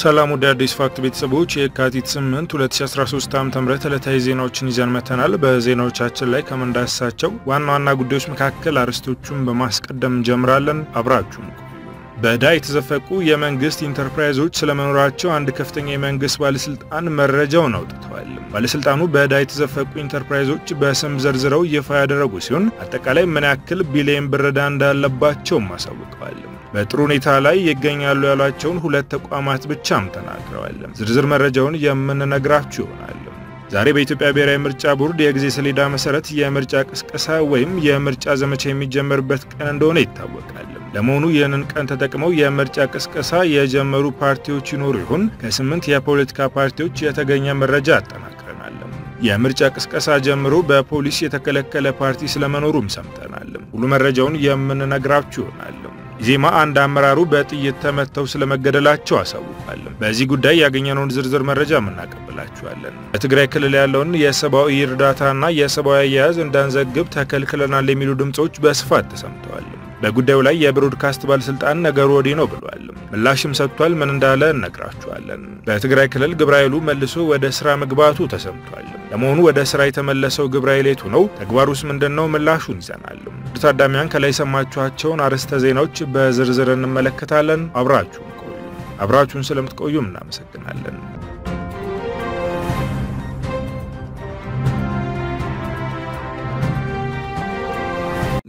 ሰላም ወደ አዲስ ፋክት ቤተሰቦች የካቲት 8 2013 ዓ ም ዕለታዊ ዜናዎችን ይዘን መተናል። በዜናዎቻችን ላይ ከምንዳስሳቸው ዋና ዋና ጉዳዮች መካከል አርዕስቶቹን በማስቀደም እንጀምራለን። አብራችሁም በዕዳ የተዘፈቁ የመንግስት ኢንተርፕራይዞች ስለመኖራቸው አንድ ከፍተኛ የመንግስት ባለስልጣን መረጃውን አውጥተዋል። ባለስልጣኑ በዕዳ የተዘፈቁ ኢንተርፕራይዞች በስም ዘርዝረው ይፋ ያደረጉ ሲሆን አጠቃላይ ምን ያክል ቢሊየን ብር ዕዳ እንዳለባቸውም አሳውቀዋል። በጥሩ ሁኔታ ላይ ይገኛሉ ያሏቸውን ሁለት ተቋማት ብቻም ተናግረዋል። ዝርዝር መረጃውን የምንነግራችሁ ይሆናል። ዛሬ በኢትዮጵያ ብሔራዊ ምርጫ ቦርድ የጊዜ ሰሌዳ መሰረት የምርጫ ቅስቀሳ ወይም የምርጫ ዘመቻ የሚጀመርበት ቀን እንደሆነ ይታወቃል። ለመሆኑ ይህንን ቀን ተጠቅመው የምርጫ ቅስቀሳ የጀመሩ ፓርቲዎች ይኖሩ ይሆን? ከስምንት የፖለቲካ ፓርቲዎች የተገኘ መረጃ አጠናቅረናል። የምርጫ ቅስቀሳ ጀምሮ በፖሊስ የተከለከለ ፓርቲ ስለመኖሩም ሰምተናል። ሁሉ መረጃውን የምንነግራችሁ ይሆናል። ዜማ አንድ አመራሩ በጥይት ተመተው ስለመገደላቸው አሳውቋል። በዚህ ጉዳይ ያገኘነውን ዝርዝር መረጃ እናቀብላችኋለን። በትግራይ ክልል ያለውን የሰብአዊ እርዳታና የሰብአዊ አያያዝ እንዳንዘግብ ተከልክለናል የሚሉ ድምፆች በስፋት ተሰምተዋል። በጉዳዩ ላይ የብሮድካስት ባለስልጣን ነገሩ ወዲህ ነው ብሏል። ምላሽም ሰጥቷል። ምን እንዳለ እነግራችኋለን። በትግራይ ክልል ግብረ ኃይሉ መልሶ ወደ ስራ መግባቱ ተሰምቷል። ለመሆኑ ወደ ስራ የተመለሰው ግብረ ሌቱ ነው? ተግባሩስ ምንድን ነው? ምላሹን ይዘናል። ታዳሚያን ከላይ የሰማችኋቸውን አርዕስተ ዜናዎች በዝርዝር እንመለከታለን። አብራችሁን ቆዩ። አብራችሁን ስለምትቆዩ እናመሰግናለን።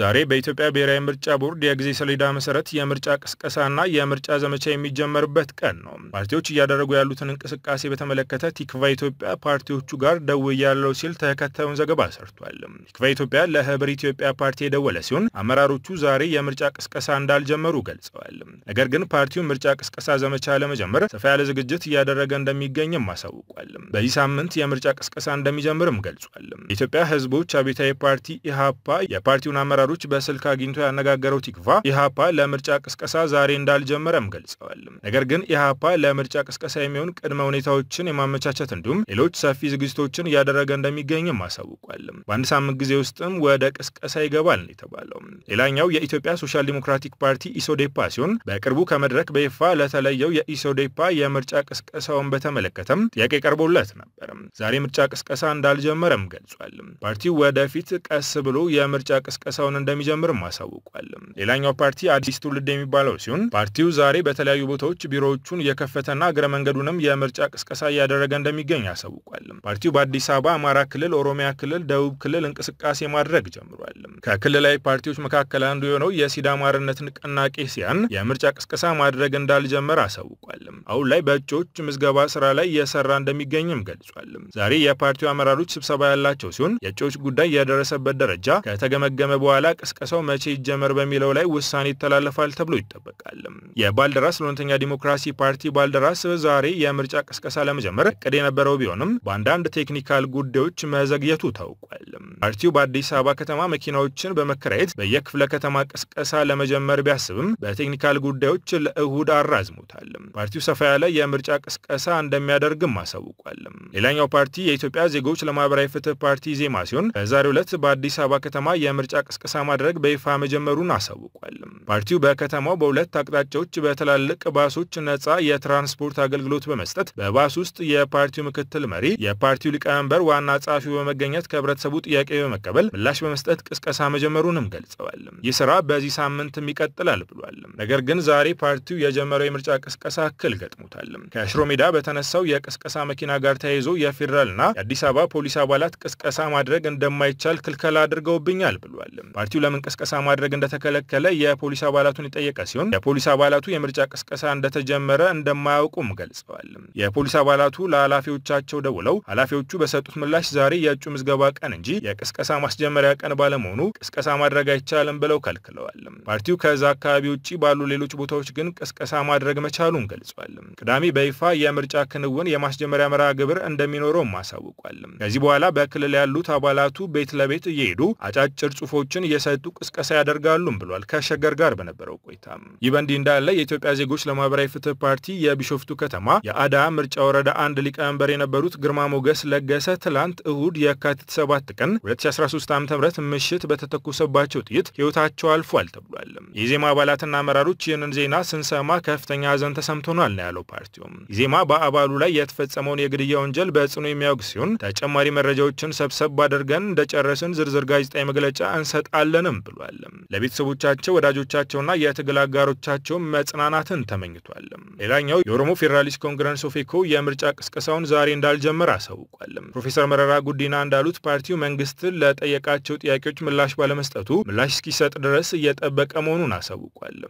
ዛሬ በኢትዮጵያ ብሔራዊ ምርጫ ቦርድ የጊዜ ሰሌዳ መሰረት የምርጫ ቅስቀሳና የምርጫ ዘመቻ የሚጀመርበት ቀን ነው። ፓርቲዎች እያደረጉ ያሉትን እንቅስቃሴ በተመለከተ ቲክቫ ኢትዮጵያ ፓርቲዎቹ ጋር ያለው ሲል ተከታዩን ዘገባ ሰርቷል። ቲክቫ ኢትዮጵያ ለህብር ኢትዮጵያ ፓርቲ የደወለ ሲሆን አመራሮቹ ዛሬ የምርጫ ቅስቀሳ እንዳልጀመሩ ገልጸዋል። ነገር ግን ፓርቲው ምርጫ ቅስቀሳ ዘመቻ ለመጀመር ሰፋ ያለ ዝግጅት እያደረገ እንደሚገኝም አሳውቋል። በዚህ ሳምንት የምርጫ ቅስቀሳ እንደሚጀምርም ገልጿል። የኢትዮጵያ ህዝቦች አብዮታዊ ፓርቲ ኢህአፓ የፓርቲውን አመራ አመራሮች በስልክ አግኝቶ ያነጋገረው ቲክቫ ኢህአፓ ለምርጫ ቅስቀሳ ዛሬ እንዳልጀመረም ገልጸዋል። ነገር ግን ኢህአፓ ለምርጫ ቅስቀሳ የሚሆን ቅድመ ሁኔታዎችን የማመቻቸት እንዲሁም ሌሎች ሰፊ ዝግጅቶችን እያደረገ እንደሚገኝም አሳውቋል። በአንድ ሳምንት ጊዜ ውስጥም ወደ ቅስቀሳ ይገባል ነው የተባለው። ሌላኛው የኢትዮጵያ ሶሻል ዲሞክራቲክ ፓርቲ ኢሶዴፓ ሲሆን በቅርቡ ከመድረክ በይፋ ለተለየው የኢሶዴፓ የምርጫ ቅስቀሳውን በተመለከተም ጥያቄ ቀርቦለት ነበር። ዛሬ ምርጫ ቅስቀሳ እንዳልጀመረም ገልጿል። ፓርቲው ወደፊት ቀስ ብሎ የምርጫ ቅስቀሳውን ስራውን እንደሚጀምርም አሳውቋል። ሌላኛው ፓርቲ አዲስ ትውልድ የሚባለው ሲሆን ፓርቲው ዛሬ በተለያዩ ቦታዎች ቢሮዎቹን የከፈተና እግረ መንገዱንም የምርጫ ቅስቀሳ እያደረገ እንደሚገኝ አሳውቋል። ፓርቲው በአዲስ አበባ፣ አማራ ክልል፣ ኦሮሚያ ክልል፣ ደቡብ ክልል እንቅስቃሴ ማድረግ ጀምሯል። ከክልላዊ ፓርቲዎች መካከል አንዱ የሆነው የሲዳማ አርነት ንቅናቄ ሲያን የምርጫ ቅስቀሳ ማድረግ እንዳልጀመር አሳውቋል። አሁን ላይ በእጩዎች ምዝገባ ስራ ላይ እየሰራ እንደሚገኝም ገልጿል። ዛሬ የፓርቲው አመራሮች ስብሰባ ያላቸው ሲሆን የእጩዎች ጉዳይ የደረሰበት ደረጃ ከተገመገመ በኋላ በኋላ ቅስቀሳው መቼ ይጀመር በሚለው ላይ ውሳኔ ይተላለፋል ተብሎ ይጠበቃል። የባልደራስ ለእውነተኛ ዲሞክራሲ ፓርቲ ባልደራስ ዛሬ የምርጫ ቅስቀሳ ለመጀመር እቅድ የነበረው ቢሆንም በአንዳንድ ቴክኒካል ጉዳዮች መዘግየቱ ታውቋል። ፓርቲው በአዲስ አበባ ከተማ መኪናዎችን በመከራየት በየክፍለ ከተማ ቅስቀሳ ለመጀመር ቢያስብም በቴክኒካል ጉዳዮች ለእሁድ አራዝሙታል። ፓርቲው ሰፋ ያለ የምርጫ ቅስቀሳ እንደሚያደርግም አሳውቋል። ሌላኛው ፓርቲ የኢትዮጵያ ዜጎች ለማህበራዊ ፍትህ ፓርቲ ዜማ ሲሆን በዛሬው ዕለት በአዲስ አበባ ከተማ የምርጫ ቅስቀሳ ቅስቀሳ ማድረግ በይፋ መጀመሩን አሳውቋል። ፓርቲው በከተማው በሁለት አቅጣጫዎች በትላልቅ ባሶች ነፃ የትራንስፖርት አገልግሎት በመስጠት በባስ ውስጥ የፓርቲው ምክትል መሪ፣ የፓርቲው ሊቀመንበር፣ ዋና ጸሐፊው በመገኘት ከህብረተሰቡ ጥያቄ በመቀበል ምላሽ በመስጠት ቅስቀሳ መጀመሩንም ገልጸዋል። ይህ ስራ በዚህ ሳምንትም ይቀጥላል ብሏል። ነገር ግን ዛሬ ፓርቲው የጀመረው የምርጫ ቅስቀሳ እክል ገጥሞታል። ከሽሮ ሜዳ በተነሳው የቅስቀሳ መኪና ጋር ተያይዞ የፌዴራልና የአዲስ አበባ ፖሊስ አባላት ቅስቀሳ ማድረግ እንደማይቻል ክልከላ አድርገውብኛል ብሏል። ፓርቲው ለምን ቅስቀሳ ማድረግ እንደተከለከለ የፖሊስ አባላቱን የጠየቀ ሲሆን የፖሊስ አባላቱ የምርጫ ቅስቀሳ እንደተጀመረ እንደማያውቁም ገልጸዋል። የፖሊስ አባላቱ ለኃላፊዎቻቸው ደውለው ኃላፊዎቹ በሰጡት ምላሽ ዛሬ የእጩ ምዝገባ ቀን እንጂ የቅስቀሳ ማስጀመሪያ ቀን ባለመሆኑ ቅስቀሳ ማድረግ አይቻልም ብለው ከልክለዋል። ፓርቲው ከዛ አካባቢ ውጭ ባሉ ሌሎች ቦታዎች ግን ቅስቀሳ ማድረግ መቻሉን ገልጿል። ቅዳሜ በይፋ የምርጫ ክንውን የማስጀመሪያ መርሃ ግብር እንደሚኖረውም አሳውቋል። ከዚህ በኋላ በክልል ያሉት አባላቱ ቤት ለቤት እየሄዱ አጫጭር ጽሁፎችን እየሰጡ ቅስቀሳ ያደርጋሉም ብሏል ከሸገር ጋር በነበረው ቆይታ። ይህ በእንዲህ እንዳለ የኢትዮጵያ ዜጎች ለማህበራዊ ፍትህ ፓርቲ የቢሾፍቱ ከተማ የአዳ ምርጫ ወረዳ አንድ ሊቀመንበር የነበሩት ግርማ ሞገስ ለገሰ ትላንት እሁድ የካቲት 7 ቀን 2013 ዓ ም ምሽት በተተኮሰባቸው ጥይት ህይወታቸው አልፏል ተብሏል። የኢዜማ አባላትና አመራሮች ይህንን ዜና ስንሰማ ከፍተኛ ሀዘን ተሰምቶናል ነው ያለው ፓርቲውም። ኢዜማ በአባሉ ላይ የተፈጸመውን የግድያ ወንጀል በጽኑ የሚያወግዝ ሲሆን ተጨማሪ መረጃዎችን ሰብሰብ አድርገን እንደጨረስን ዝርዝር ጋዜጣዊ መግለጫ እንሰጣ አለንም ብሏል። ለቤተሰቦቻቸው ወዳጆቻቸውና የትግል አጋሮቻቸው መጽናናትን ተመኝቷል። ሌላኛው የኦሮሞ ፌዴራሊስት ኮንግረስ ኦፌኮ የምርጫ ቅስቀሳውን ዛሬ እንዳልጀመር አሳውቋል። ፕሮፌሰር መረራ ጉዲና እንዳሉት ፓርቲው መንግስትን ለጠየቃቸው ጥያቄዎች ምላሽ ባለመስጠቱ ምላሽ እስኪሰጥ ድረስ እየጠበቀ መሆኑን አሳውቋል።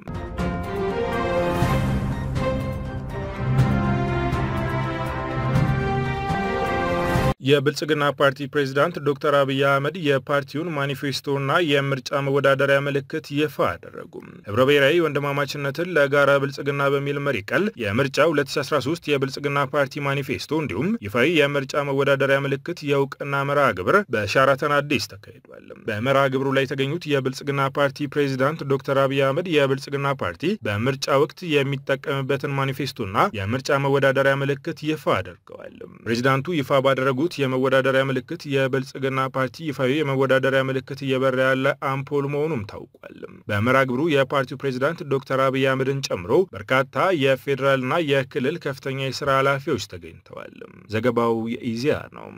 የብልጽግና ፓርቲ ፕሬዚዳንት ዶክተር አብይ አህመድ የፓርቲውን ማኒፌስቶና የምርጫ መወዳደሪያ ምልክት ይፋ አደረጉ። ህብረ ብሔራዊ ወንድማማችነትን ለጋራ ብልጽግና በሚል መሪ ቃል የምርጫ 2013 የብልጽግና ፓርቲ ማኒፌስቶ እንዲሁም ይፋዊ የምርጫ መወዳደሪያ ምልክት የእውቅና መርሃ ግብር በሻራተን አዲስ ተካሂዷል። በመርሃ ግብሩ ላይ የተገኙት የብልጽግና ፓርቲ ፕሬዚዳንት ዶክተር አብይ አህመድ የብልጽግና ፓርቲ በምርጫ ወቅት የሚጠቀምበትን ማኒፌስቶና የምርጫ መወዳደሪያ ምልክት ይፋ አድርገዋል። ፕሬዚዳንቱ ይፋ ባደረጉት የመወዳደሪያ ምልክት የብልጽግና ፓርቲ ይፋዊ የመወዳደሪያ ምልክት እየበራ ያለ አምፖል መሆኑም ታውቋል። በመርሃ ግብሩ የፓርቲው ፕሬዚዳንት ዶክተር አብይ አህመድን ጨምሮ በርካታ የፌዴራልና የክልል ከፍተኛ የስራ ኃላፊዎች ተገኝተዋል። ዘገባው የኢዜአ ነው።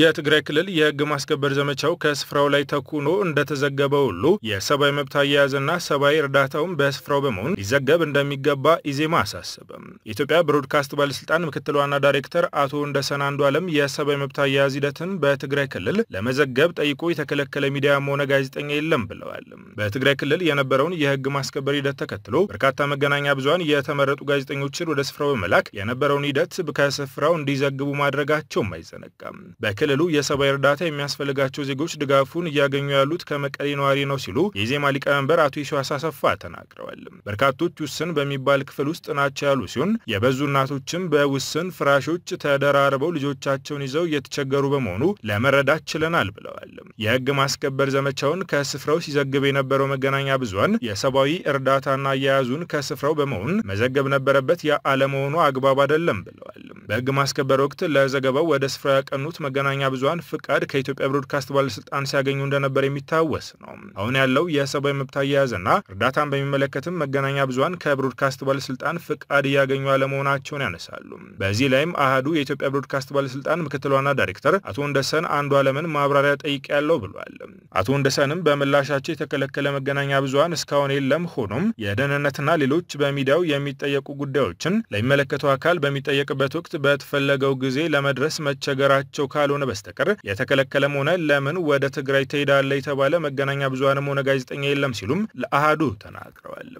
የትግራይ ክልል የህግ ማስከበር ዘመቻው ከስፍራው ላይ ተኩኖ እንደተዘገበ ሁሉ የሰብአዊ መብት አያያዝና ሰብአዊ እርዳታውን በስፍራው በመሆን ሊዘገብ እንደሚገባ ኢዜማ አሳሰበም። የኢትዮጵያ ብሮድካስት ባለስልጣን ምክትል ዋና ዳይሬክተር አቶ እንደሰና አንዱ አለም የሰብአዊ መብት አያያዝ ሂደትን በትግራይ ክልል ለመዘገብ ጠይቆ የተከለከለ ሚዲያም ሆነ ጋዜጠኛ የለም ብለዋል። በትግራይ ክልል የነበረውን የህግ ማስከበር ሂደት ተከትሎ በርካታ መገናኛ ብዙሀን የተመረጡ ጋዜጠኞችን ወደ ስፍራው በመላክ የነበረውን ሂደት ከስፍራው እንዲዘግቡ ማድረጋቸውም አይዘነጋም። በክልሉ የሰብአዊ እርዳታ የሚያስፈልጋቸው ዜጎች ድጋፉን እያገኙ ያሉት ከመቀሌ ነዋሪ ነው ሲሉ የኢዜማ ሊቀመንበር አቶ የሺዋስ አሰፋ ተናግረዋል። በርካቶች ውስን በሚባል ክፍል ውስጥ ናቸው ያሉ ሲሆን የበዙ እናቶችም በውስን ፍራሾች ተደራርበው ልጆቻቸውን ይዘው እየተቸገሩ በመሆኑ ለመረዳት ችለናል ብለዋል። የህግ ማስከበር ዘመቻውን ከስፍራው ሲዘግብ የነበረው መገናኛ ብዙሃን የሰብአዊ እርዳታና አያያዙን ከስፍራው በመሆን መዘገብ ነበረበት አለመሆኑ አግባብ አይደለም ብለዋል። በህግ ማስከበር ወቅት ለዘገባው ወደ ስፍራው ያቀኑት መገናኛ መገናኛ ብዙሀን ፍቃድ ከኢትዮጵያ ብሮድካስት ባለስልጣን ሲያገኙ እንደነበር የሚታወስ ነው። አሁን ያለው የሰብአዊ መብት አያያዝና እርዳታን በሚመለከትም መገናኛ ብዙሀን ከብሮድካስት ባለስልጣን ፍቃድ እያገኙ አለመሆናቸውን ያነሳሉ። በዚህ ላይም አህዱ የኢትዮጵያ ብሮድካስት ባለስልጣን ምክትል ዋና ዳይሬክተር አቶ ወንደሰን አንዱ አለምን ማብራሪያ ጠይቅ ያለው ብሏል። አቶ ወንደሰንም በምላሻቸው የተከለከለ መገናኛ ብዙሀን እስካሁን የለም። ሆኖም የደህንነትና ሌሎች በሚዲያው የሚጠየቁ ጉዳዮችን ለሚመለከተው አካል በሚጠየቅበት ወቅት በተፈለገው ጊዜ ለመድረስ መቸገራቸው ካልሆነ ካልሆነ በስተቀር የተከለከለም ሆነ ለምን ወደ ትግራይ ትሄዳለህ የተባለ መገናኛ ብዙሃንም ሆነ ጋዜጠኛ የለም ሲሉም ለአሃዱ ተናግረዋል።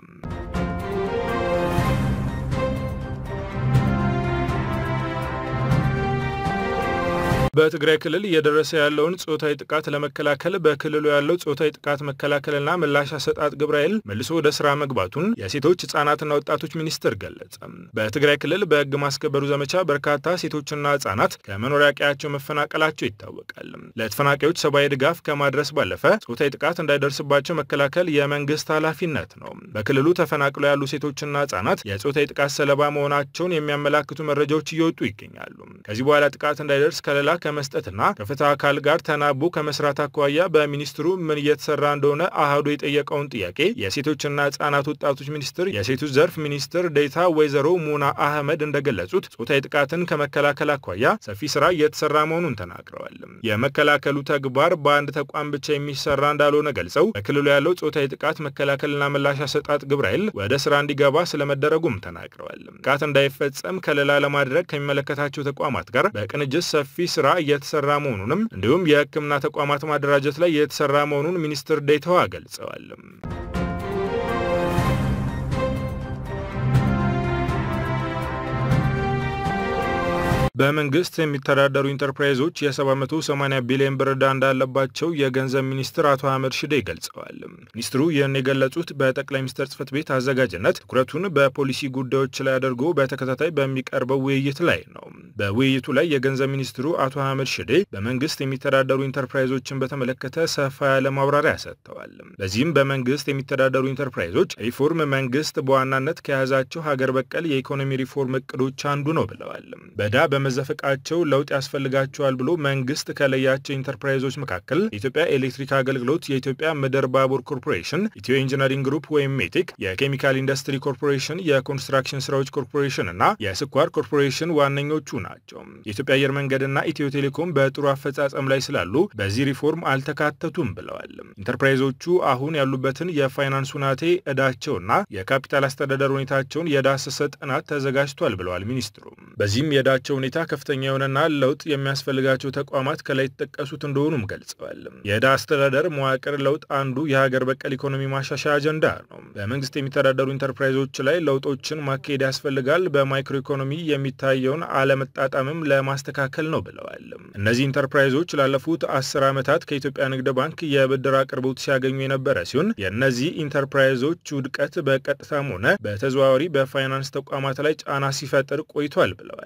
በትግራይ ክልል እየደረሰ ያለውን ጾታዊ ጥቃት ለመከላከል በክልሉ ያለው ጾታዊ ጥቃት መከላከልና ምላሽ አሰጣጥ ግብረ ኃይል መልሶ ወደ ስራ መግባቱን የሴቶች ህጻናትና ወጣቶች ሚኒስቴር ገለጸ። በትግራይ ክልል በህግ ማስከበሩ ዘመቻ በርካታ ሴቶችና ህጻናት ከመኖሪያ ቀያቸው መፈናቀላቸው ይታወቃል። ለተፈናቃዮች ሰብአዊ ድጋፍ ከማድረስ ባለፈ ጾታዊ ጥቃት እንዳይደርስባቸው መከላከል የመንግስት ኃላፊነት ነው። በክልሉ ተፈናቅለው ያሉ ሴቶችና ህጻናት የጾታዊ ጥቃት ሰለባ መሆናቸውን የሚያመላክቱ መረጃዎች እየወጡ ይገኛሉ። ከዚህ በኋላ ጥቃት እንዳይደርስ ከሌላ ከመስጠትና ከፍትህ አካል ጋር ተናቦ ከመስራት አኳያ በሚኒስትሩ ምን እየተሰራ እንደሆነ አህዱ የጠየቀውን ጥያቄ የሴቶችና ህጻናት ወጣቶች ሚኒስትር የሴቶች ዘርፍ ሚኒስትር ዴታ ወይዘሮ ሙና አህመድ እንደገለጹት ጾታዊ ጥቃትን ከመከላከል አኳያ ሰፊ ስራ እየተሰራ መሆኑን ተናግረዋል። የመከላከሉ ተግባር በአንድ ተቋም ብቻ የሚሰራ እንዳልሆነ ገልጸው በክልሉ ያለው ጾታዊ ጥቃት መከላከልና ምላሽ አሰጣጥ ግብረ ኃይል ወደ ስራ እንዲገባ ስለመደረጉም ተናግረዋል። ጥቃት እንዳይፈጸም ከለላ ለማድረግ ከሚመለከታቸው ተቋማት ጋር በቅንጅት ሰፊ ስራ እየተሰራ መሆኑንም እንዲሁም የሕክምና ተቋማት ማደራጀት ላይ የተሰራ መሆኑን ሚኒስትር ደይተዋ ገልጸዋል። በመንግስት የሚተዳደሩ ኢንተርፕራይዞች የ780 ቢሊዮን ብር ዕዳ እንዳለባቸው የገንዘብ ሚኒስትር አቶ አህመድ ሽዴ ገልጸዋል። ሚኒስትሩ ይህን የገለጹት በጠቅላይ ሚኒስትር ጽህፈት ቤት አዘጋጅነት ትኩረቱን በፖሊሲ ጉዳዮች ላይ አድርጎ በተከታታይ በሚቀርበው ውይይት ላይ ነው። በውይይቱ ላይ የገንዘብ ሚኒስትሩ አቶ አህመድ ሽዴ በመንግስት የሚተዳደሩ ኢንተርፕራይዞችን በተመለከተ ሰፋ ያለ ማብራሪያ ሰጥተዋል። በዚህም በመንግስት የሚተዳደሩ ኢንተርፕራይዞች ሪፎርም መንግስት በዋናነት ከያዛቸው ሀገር በቀል የኢኮኖሚ ሪፎርም እቅዶች አንዱ ነው ብለዋል። በመ በመዘፈቃቸው ለውጥ ያስፈልጋቸዋል ብሎ መንግስት ከለያቸው ኢንተርፕራይዞች መካከል የኢትዮጵያ ኤሌክትሪክ አገልግሎት፣ የኢትዮጵያ ምድር ባቡር ኮርፖሬሽን፣ ኢትዮ ኢንጂነሪንግ ግሩፕ ወይም ሜቲክ፣ የኬሚካል ኢንዱስትሪ ኮርፖሬሽን፣ የኮንስትራክሽን ስራዎች ኮርፖሬሽን እና የስኳር ኮርፖሬሽን ዋነኞቹ ናቸው። የኢትዮጵያ አየር መንገድና ኢትዮ ቴሌኮም በጥሩ አፈጻጸም ላይ ስላሉ በዚህ ሪፎርም አልተካተቱም ብለዋል። ኢንተርፕራይዞቹ አሁን ያሉበትን የፋይናንስ ሁናቴ ዕዳቸውና የካፒታል አስተዳደር ሁኔታቸውን የዳሰሰ ጥናት ተዘጋጅቷል ብለዋል ሚኒስትሩ። በዚህም የዳቸው ሁኔታ ሁኔታ ከፍተኛ የሆነና ለውጥ የሚያስፈልጋቸው ተቋማት ከላይ የተጠቀሱት እንደሆኑም ገልጸዋል። የዕዳ አስተዳደር መዋቅር ለውጥ አንዱ የሀገር በቀል ኢኮኖሚ ማሻሻያ አጀንዳ ነው። በመንግስት የሚተዳደሩ ኢንተርፕራይዞች ላይ ለውጦችን ማካሄድ ያስፈልጋል። በማይክሮ ኢኮኖሚ የሚታየውን አለመጣጣምም ለማስተካከል ነው ብለዋል። እነዚህ ኢንተርፕራይዞች ላለፉት አስር ዓመታት ከኢትዮጵያ ንግድ ባንክ የብድር አቅርቦት ሲያገኙ የነበረ ሲሆን የእነዚህ ኢንተርፕራይዞች ውድቀት በቀጥታም ሆነ በተዘዋዋሪ በፋይናንስ ተቋማት ላይ ጫና ሲፈጥር ቆይቷል ብለዋል።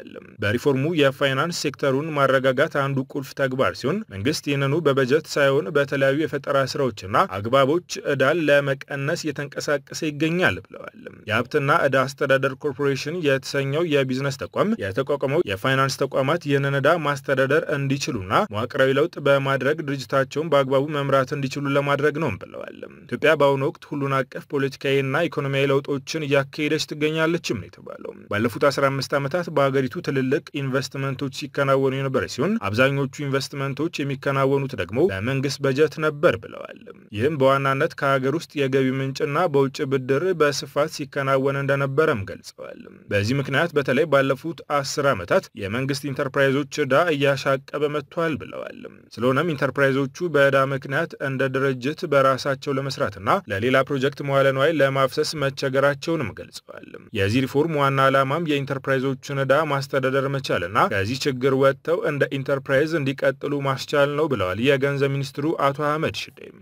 በሪፎርም ሪፎርሙ የፋይናንስ ሴክተሩን ማረጋጋት አንዱ ቁልፍ ተግባር ሲሆን መንግስት ይህንኑ በበጀት ሳይሆን በተለያዩ የፈጠራ ስራዎችና አግባቦች እዳን ለመቀነስ እየተንቀሳቀሰ ይገኛል ብለዋል። የሀብትና እዳ አስተዳደር ኮርፖሬሽን የተሰኘው የቢዝነስ ተቋም የተቋቋመው የፋይናንስ ተቋማት ይህንን እዳ ማስተዳደር እንዲችሉና መዋቅራዊ ለውጥ በማድረግ ድርጅታቸውን በአግባቡ መምራት እንዲችሉ ለማድረግ ነው ብለዋል። ኢትዮጵያ በአሁኑ ወቅት ሁሉን አቀፍ ፖለቲካዊና ኢኮኖሚያዊ ለውጦችን እያካሄደች ትገኛለችም ነው የተባለው። ባለፉት 15 ዓመታት በሀገሪቱ ትልልቅ ኢንቨስትመንቶች ሲከናወኑ የነበረ ሲሆን አብዛኞቹ ኢንቨስትመንቶች የሚከናወኑት ደግሞ በመንግስት በጀት ነበር ብለዋል። ይህም በዋናነት ከሀገር ውስጥ የገቢ ምንጭና በውጭ ብድር በስፋት ሲከናወን እንደነበረም ገልጸዋል። በዚህ ምክንያት በተለይ ባለፉት አስር ዓመታት የመንግስት ኢንተርፕራይዞች ዕዳ እያሻቀበ መጥቷል ብለዋል። ስለሆነም ኢንተርፕራይዞቹ በዕዳ ምክንያት እንደ ድርጅት በራሳቸው ለመስራትና ለሌላ ፕሮጀክት መዋለ ንዋይ ለማፍሰስ መቸገራቸውንም ገልጸዋል። የዚህ ሪፎርም ዋና ዓላማም የኢንተርፕራይዞቹን ዕዳ ማስተዳደር መቻል ና ከዚህ ችግር ወጥተው እንደ ኢንተርፕራይዝ እንዲቀጥሉ ማስቻል ነው ብለዋል የገንዘብ ሚኒስትሩ አቶ አህመድ ሽዴም።